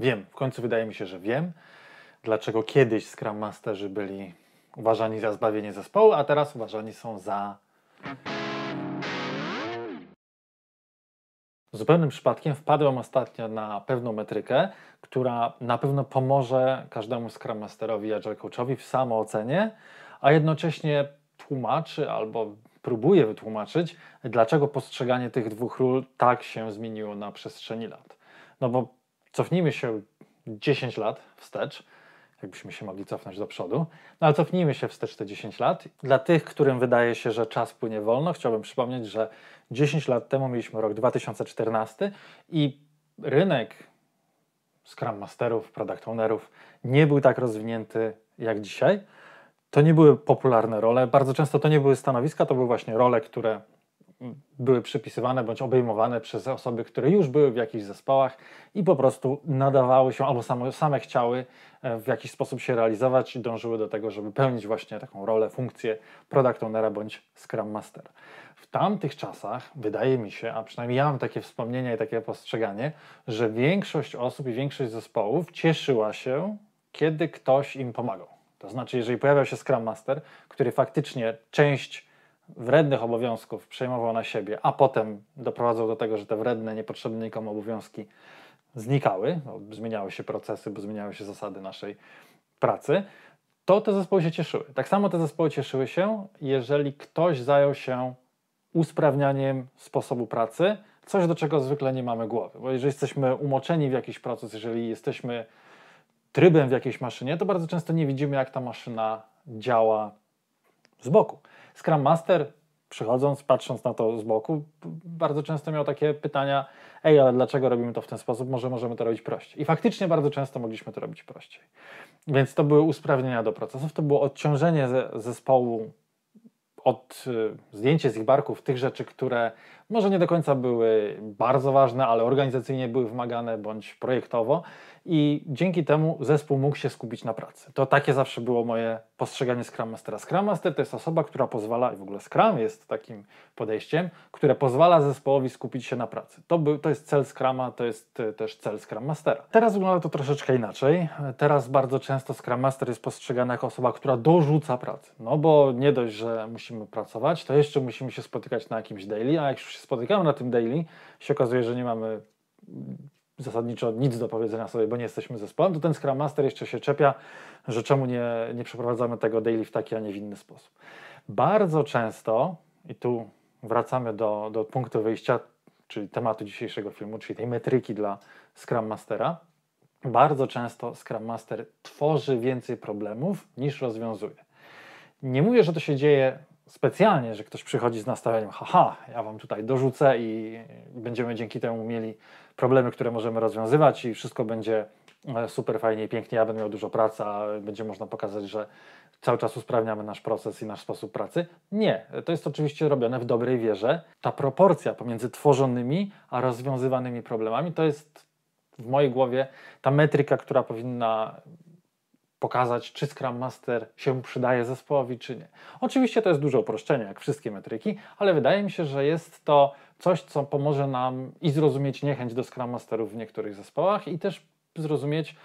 Wiem, w końcu wydaje mi się, że wiem, dlaczego kiedyś Scrum Masterzy byli uważani za zbawienie zespołu, a teraz uważani są za. Zupełnym przypadkiem wpadłem ostatnio na pewną metrykę, która na pewno pomoże każdemu Scrum Masterowi i Agile Coachowi w samoocenie, a jednocześnie tłumaczy albo próbuje wytłumaczyć, dlaczego postrzeganie tych dwóch ról tak się zmieniło na przestrzeni lat. No bo cofnijmy się 10 lat wstecz, jakbyśmy się mogli cofnąć do przodu, no ale cofnijmy się wstecz te 10 lat. Dla tych, którym wydaje się, że czas płynie wolno, chciałbym przypomnieć, że 10 lat temu mieliśmy rok 2014 i rynek Scrum Masterów, Product Ownerów nie był tak rozwinięty jak dzisiaj. To nie były popularne role, bardzo często to nie były stanowiska, to były właśnie role, które były przypisywane bądź obejmowane przez osoby, które już były w jakichś zespołach i po prostu nadawały się albo same, same chciały e, w jakiś sposób się realizować i dążyły do tego, żeby pełnić właśnie taką rolę, funkcję product ownera bądź scrum master. W tamtych czasach wydaje mi się, a przynajmniej ja mam takie wspomnienia i takie postrzeganie, że większość osób i większość zespołów cieszyła się, kiedy ktoś im pomagał. To znaczy, jeżeli pojawiał się Scrum Master, który faktycznie część wrednych obowiązków przejmował na siebie, a potem doprowadzał do tego, że te wredne, niepotrzebne nikomu obowiązki znikały, bo zmieniały się procesy, bo zmieniały się zasady naszej pracy, to te zespoły się cieszyły. Tak samo te zespoły cieszyły się, jeżeli ktoś zajął się usprawnianiem sposobu pracy, coś do czego zwykle nie mamy głowy. Bo jeżeli jesteśmy umoczeni w jakiś proces, jeżeli jesteśmy trybem w jakiejś maszynie, to bardzo często nie widzimy, jak ta maszyna działa z boku. Scrum Master przychodząc, patrząc na to z boku, bardzo często miał takie pytania, ej, ale dlaczego robimy to w ten sposób, może możemy to robić prościej. I faktycznie bardzo często mogliśmy to robić prościej. Więc to były usprawnienia do procesów, to było odciążenie zespołu od y, zdjęcie z ich barków tych rzeczy, które może nie do końca były bardzo ważne, ale organizacyjnie były wymagane bądź projektowo i dzięki temu zespół mógł się skupić na pracy. To takie zawsze było moje postrzeganie Scrum Mastera. Scrum Master to jest osoba, która pozwala, i w ogóle Scrum jest takim podejściem, które pozwala zespołowi skupić się na pracy. To, był, to jest cel Scrama, to jest e, też cel Scrum Mastera. Teraz wygląda to troszeczkę inaczej. Teraz bardzo często Scrum Master jest postrzegany jako osoba, która dorzuca pracy. No bo nie dość, że musimy pracować, to jeszcze musimy się spotykać na jakimś daily, a jak już się się spotykamy na tym daily, się okazuje, że nie mamy zasadniczo nic do powiedzenia sobie, bo nie jesteśmy zespołem, to ten Scrum Master jeszcze się czepia, że czemu nie, nie przeprowadzamy tego daily w taki, a nie w inny sposób. Bardzo często, i tu wracamy do, do punktu wyjścia, czyli tematu dzisiejszego filmu, czyli tej metryki dla Scrum Mastera, bardzo często Scrum Master tworzy więcej problemów niż rozwiązuje. Nie mówię, że to się dzieje specjalnie, że ktoś przychodzi z nastawieniem, haha, ja wam tutaj dorzucę i będziemy dzięki temu mieli problemy, które możemy rozwiązywać i wszystko będzie e, super fajnie i pięknie, ja będę miał dużo pracy, a będzie można pokazać, że cały czas usprawniamy nasz proces i nasz sposób pracy. Nie, to jest oczywiście robione w dobrej wierze. Ta proporcja pomiędzy tworzonymi a rozwiązywanymi problemami to jest w mojej głowie ta metryka, która powinna pokazać, czy Scrum Master się przydaje zespołowi, czy nie. Oczywiście to jest duże uproszczenie, jak wszystkie metryki, ale wydaje mi się, że jest to coś, co pomoże nam i zrozumieć niechęć do Scrum Masterów w niektórych zespołach i też zrozumieć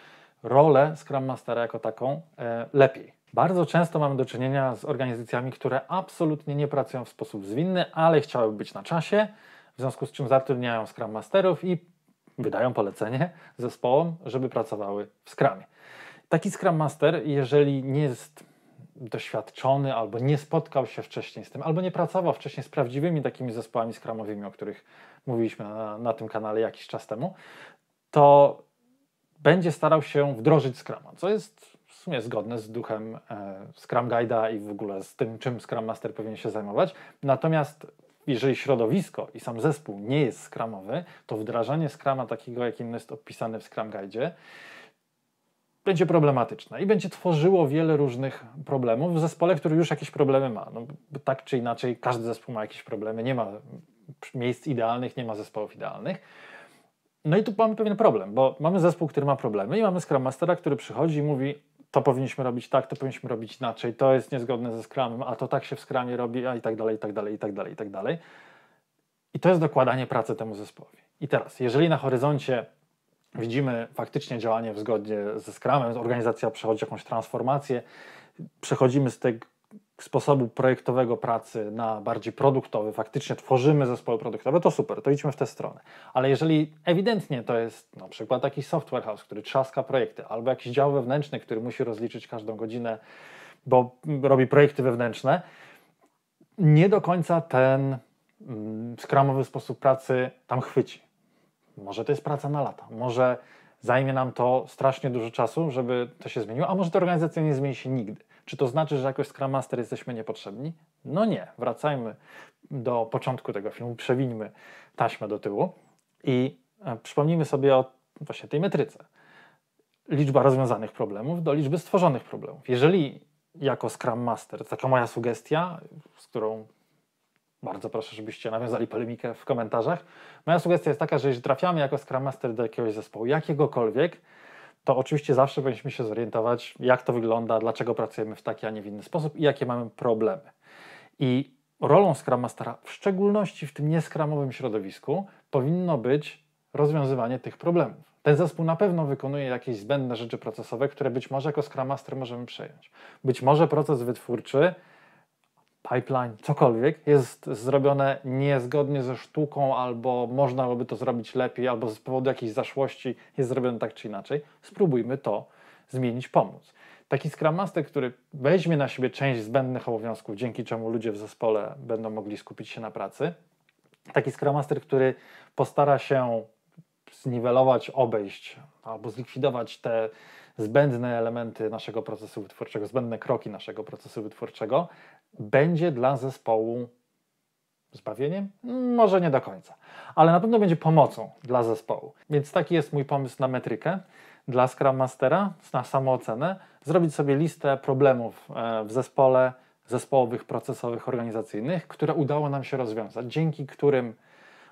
rolę Scrum Mastera jako taką e, lepiej. Bardzo często mamy do czynienia z organizacjami, które absolutnie nie pracują w sposób zwinny, ale chciałyby być na czasie, w związku z czym zatrudniają Scrum Masterów i wydają polecenie zespołom, żeby pracowały w Scrumie. Taki Scrum Master, jeżeli nie jest doświadczony albo nie spotkał się wcześniej z tym, albo nie pracował wcześniej z prawdziwymi takimi zespołami skramowymi, o których mówiliśmy na, na, tym kanale jakiś czas temu, to będzie starał się wdrożyć Scrum, co jest w sumie zgodne z duchem e, Scrum Guide'a i w ogóle z tym, czym Scrum Master powinien się zajmować. Natomiast jeżeli środowisko i sam zespół nie jest skramowy, to wdrażanie skrama takiego, jakim jest opisane w Scrum guide'ie, będzie problematyczne i będzie tworzyło wiele różnych problemów w zespole, który już jakieś problemy ma. No, tak czy inaczej, każdy zespół ma jakieś problemy, nie ma miejsc idealnych, nie ma zespołów idealnych. No i tu mamy pewien problem, bo mamy zespół, który ma problemy i mamy Scrum Mastera, który przychodzi i mówi to powinniśmy robić tak, to powinniśmy robić inaczej, to jest niezgodne ze Scrumem, a to tak się w Scrumie robi, a i tak dalej, i tak dalej, i tak dalej, i tak dalej. I to jest dokładanie pracy temu zespołowi. I teraz, jeżeli na horyzoncie widzimy faktycznie działanie w zgodzie ze Scrumem, organizacja przechodzi jakąś transformację, przechodzimy z tego sposobu projektowego pracy na bardziej produktowy, faktycznie tworzymy zespoły produktowe, to super, to idźmy w tę stronę. Ale jeżeli ewidentnie to jest na przykład jakiś software house, który trzaska projekty, albo jakiś dział wewnętrzny, który musi rozliczyć każdą godzinę, bo robi projekty wewnętrzne, nie do końca ten mm, skramowy sposób pracy tam chwyci. Może to jest praca na lata, może zajmie nam to strasznie dużo czasu, żeby to się zmieniło, a może ta organizacja nie zmieni się nigdy. Czy to znaczy, że jakoś Scrum Master jesteśmy niepotrzebni? No nie. Wracajmy do początku tego filmu, przewińmy taśmę do tyłu i e, przypomnijmy sobie o właśnie tej metryce. Liczba rozwiązanych problemów do liczby stworzonych problemów. Jeżeli jako Scrum Master, taka moja sugestia, z którą bardzo proszę, żebyście nawiązali polemikę w komentarzach. Moja sugestia jest taka, że jeśli trafiamy jako Scrum Master do jakiegoś zespołu, jakiegokolwiek, to oczywiście zawsze powinniśmy się zorientować, jak to wygląda, dlaczego pracujemy w taki, a nie w inny sposób i jakie mamy problemy. I rolą Scrum Mastera, w szczególności w tym nieskramowym środowisku, powinno być rozwiązywanie tych problemów. Ten zespół na pewno wykonuje jakieś zbędne rzeczy procesowe, które być może jako Scrum Master możemy przejąć. Być może proces wytwórczy pipeline, cokolwiek jest zrobione niezgodnie ze sztuką, albo można byłoby to zrobić lepiej, albo z powodu jakiejś zaszłości jest zrobione tak czy inaczej, spróbujmy to zmienić, pomóc. Taki Scrum Master, który weźmie na siebie część zbędnych obowiązków, dzięki czemu ludzie w zespole będą mogli skupić się na pracy, taki Scrum Master, który postara się zniwelować, obejść albo zlikwidować te zbędne elementy naszego procesu wytwórczego, zbędne kroki naszego procesu wytwórczego, będzie dla zespołu zbawieniem? Może nie do końca, ale na pewno będzie pomocą dla zespołu. Więc taki jest mój pomysł na metrykę dla Scrum Mastera, na samoocenę, zrobić sobie listę problemów e, w zespole, zespołowych, procesowych, organizacyjnych, które udało nam się rozwiązać, dzięki którym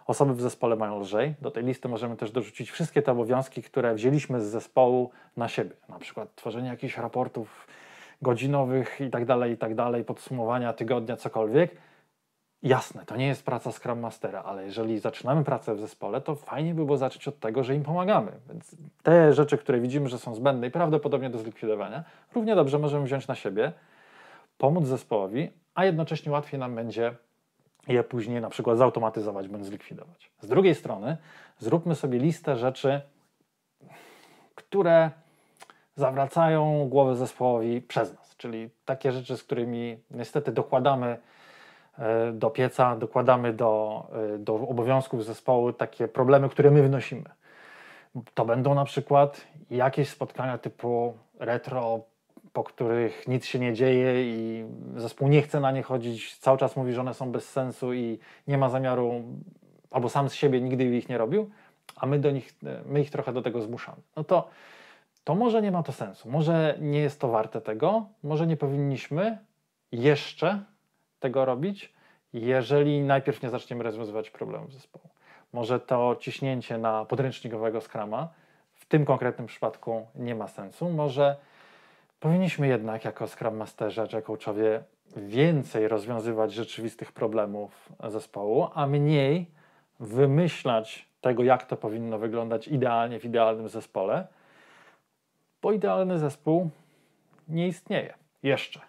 Osoby w zespole mają lżej. Do tej listy możemy też dorzucić wszystkie te obowiązki, które wzięliśmy z zespołu na siebie, na przykład tworzenie jakichś raportów godzinowych itd., tak itd., tak podsumowania tygodnia, cokolwiek. Jasne, to nie jest praca Scrum Mastera, ale jeżeli zaczynamy pracę w zespole, to fajnie by było zacząć od tego, że im pomagamy. Więc te rzeczy, które widzimy, że są zbędne i prawdopodobnie do zlikwidowania, równie dobrze możemy wziąć na siebie, pomóc zespołowi, a jednocześnie łatwiej nam będzie je później na przykład zautomatyzować bądź zlikwidować. Z drugiej strony zróbmy sobie listę rzeczy, które zawracają głowę zespołowi przez nas, czyli takie rzeczy, z którymi niestety dokładamy e, do pieca, dokładamy do, e, do obowiązków zespołu takie problemy, które my wnosimy. To będą na przykład jakieś spotkania typu retro po których nic się nie dzieje i zespół nie chce na nie chodzić, cały czas mówi, że one są bez sensu i nie ma zamiaru, albo sam z siebie nigdy ich nie robił, a my, do nich, my ich trochę do tego zmuszamy. No to, to może nie ma to sensu, może nie jest to warte tego, może nie powinniśmy jeszcze tego robić, jeżeli najpierw nie zaczniemy rozwiązywać problemów zespołu. Może to ciśnięcie na podręcznikowego skrama w tym konkretnym przypadku nie ma sensu. Może Powinniśmy jednak jako Scrum Masterze czy coachowie więcej rozwiązywać rzeczywistych problemów zespołu, a mniej wymyślać tego, jak to powinno wyglądać idealnie w idealnym zespole, bo idealny zespół nie istnieje jeszcze,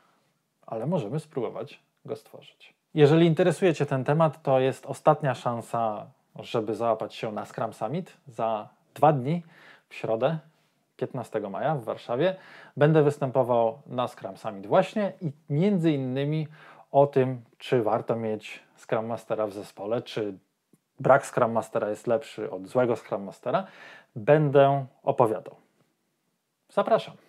ale możemy spróbować go stworzyć. Jeżeli interesuje Cię ten temat, to jest ostatnia szansa, żeby załapać się na Scrum Summit za dwa dni w środę 15 maja w Warszawie. Będę występował na Scrum Summit właśnie i między innymi o tym, czy warto mieć Scrum Mastera w zespole, czy brak Scrum Mastera jest lepszy od złego Scrum Mastera, będę opowiadał. Zapraszam.